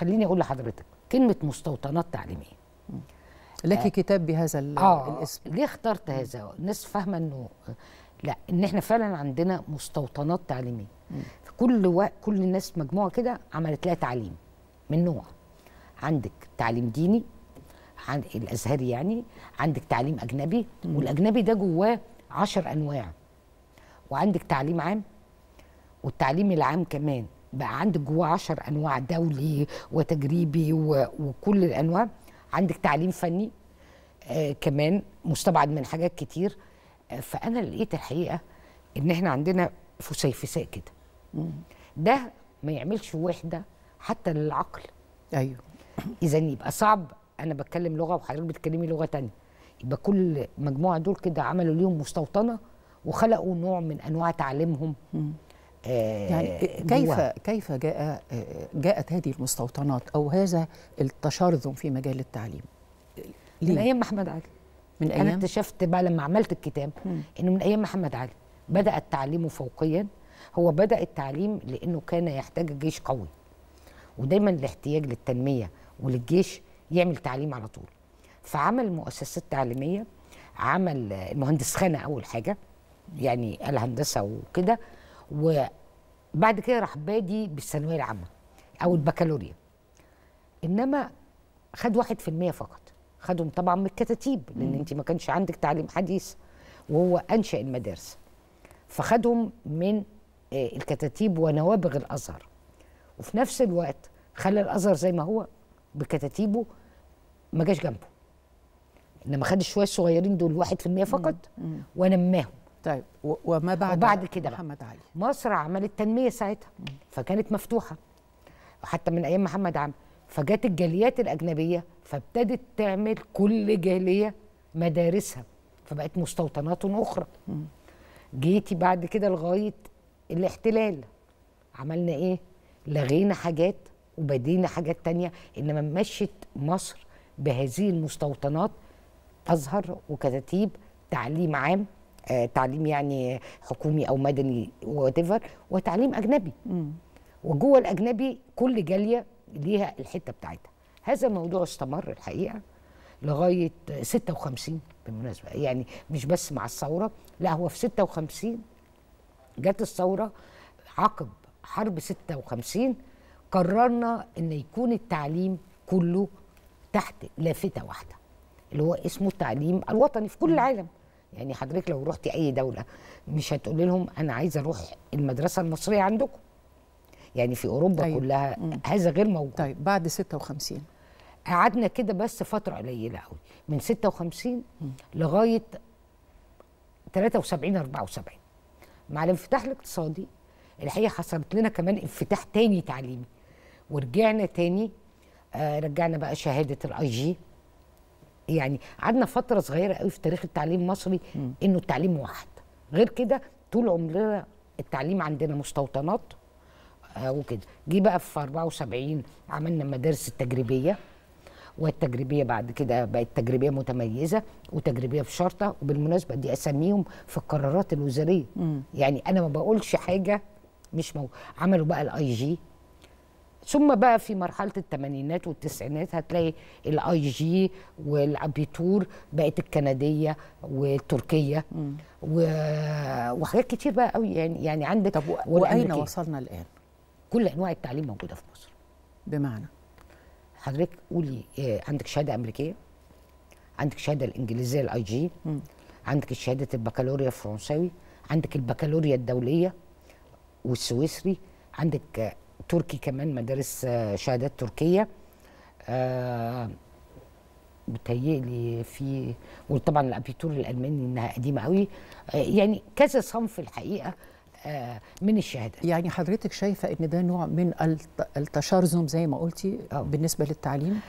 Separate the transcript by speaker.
Speaker 1: خليني اقول لحضرتك كلمه مستوطنات تعليميه لك آه كتاب بهذا آه الاسم ليه اخترت هذا الناس فاهمه انه لا ان احنا فعلا عندنا مستوطنات تعليميه في كل و... كل الناس مجموعه كده عملت لها تعليم من نوع عندك تعليم ديني عند الازهري يعني عندك تعليم اجنبي مم. والاجنبي ده جواه عشر انواع وعندك تعليم عام والتعليم العام كمان بقى عندك جواه 10 انواع دولي وتجريبي وكل الانواع عندك تعليم فني آه كمان مستبعد من حاجات كتير آه فانا لقيت الحقيقه ان احنا عندنا فسيفساء كده ده ما يعملش وحده حتى للعقل ايوه اذا يبقى صعب انا بتكلم لغه وحضرتك بتتكلمي لغه تانية يبقى كل مجموعه دول كده عملوا ليهم مستوطنه وخلقوا نوع من انواع تعليمهم آه، يعني إيه، كيف كيف جاء آه، جاءت هذه المستوطنات او هذا التشرذم في مجال التعليم؟ ليه؟ من ايام محمد علي من ايام انا اكتشفت بقى لما عملت الكتاب انه من ايام محمد علي بدا التعليم فوقيا هو بدا التعليم لانه كان يحتاج جيش قوي ودايما الاحتياج للتنميه وللجيش يعمل تعليم على طول فعمل مؤسسات تعليميه عمل المهندس خانه اول حاجه يعني الهندسه وكده وبعد كده راح بادي بالثانويه العامه او البكالوريا انما خد 1% فقط خدهم طبعا من الكتاتيب لان انت ما كانش عندك تعليم حديث وهو انشا المدارس فخدهم من آه، الكتاتيب ونوابغ الازهر وفي نفس الوقت خلى الازهر زي ما هو بكتاتيبه ما جاش جنبه انما خد الشويه الصغيرين دول 1% فقط ونماهم طيب وما بعد وبعد كده محمد علي مصر عملت تنميه ساعتها فكانت مفتوحه وحتى من ايام محمد عم فجت الجاليات الاجنبيه فابتدت تعمل كل جاليه مدارسها فبقت مستوطنات اخرى جيتي بعد كده لغايه الاحتلال عملنا ايه لغينا حاجات وبدينا حاجات تانية انما مشت مصر بهذه المستوطنات ازهر وكتاتيب تعليم عام آه، تعليم يعني حكومي او مدني واتيفر وتعليم اجنبي وجوه الاجنبي كل جاليه ليها الحته بتاعتها هذا الموضوع استمر الحقيقه لغايه 56 بالمناسبه يعني مش بس مع الثوره لا هو في 56 جت الثوره عقب حرب 56 قررنا ان يكون التعليم كله تحت لافته واحده اللي هو اسمه التعليم الوطني في كل العالم يعني حضرتك لو رحتي اي دوله مش هتقولي لهم انا عايزه اروح المدرسه المصريه عندكم يعني في اوروبا طيب. كلها هذا غير موجود طيب بعد 56 قعدنا كده بس فتره قليله قوي من 56 لغايه 73 74 مع الانفتاح الاقتصادي الحقيقه حصلت لنا كمان انفتاح تاني تعليمي ورجعنا تاني آه رجعنا بقى شهاده الاي جي يعني قعدنا فتره صغيره قوي في تاريخ التعليم المصري انه التعليم واحد غير كده طول عمرنا التعليم عندنا مستوطنات آه، وكده جه بقى في 74 عملنا المدارس التجريبيه والتجريبيه بعد كده بقت تجريبيه متميزه وتجريبيه في شرطه وبالمناسبه دي اساميهم في القرارات الوزاريه م. يعني انا ما بقولش حاجه مش مو... عملوا بقى الاي جي ثم بقى في مرحله الثمانينات والتسعينات هتلاقي الاي جي والابيتور بقت الكنديه والتركيه وحاجات كتير بقى قوي يعني يعني عندك طب واين وصلنا الان؟ كل انواع التعليم موجوده في مصر بمعنى حضرتك قولي آه، عندك شهاده امريكيه عندك شهاده الانجليزيه الاي جي عندك شهاده البكالوريا الفرنساوي عندك البكالوريا الدوليه والسويسري عندك تركي كمان مدارس آه، شهادات تركيه آه، متهيألي في وطبعا الابيتور الالماني انها قديمه قوي آه، يعني كذا صنف الحقيقه من الشهادات يعني حضرتك شايفه ان ده نوع من التشرذم زي ما قلتي أوه. بالنسبه للتعليم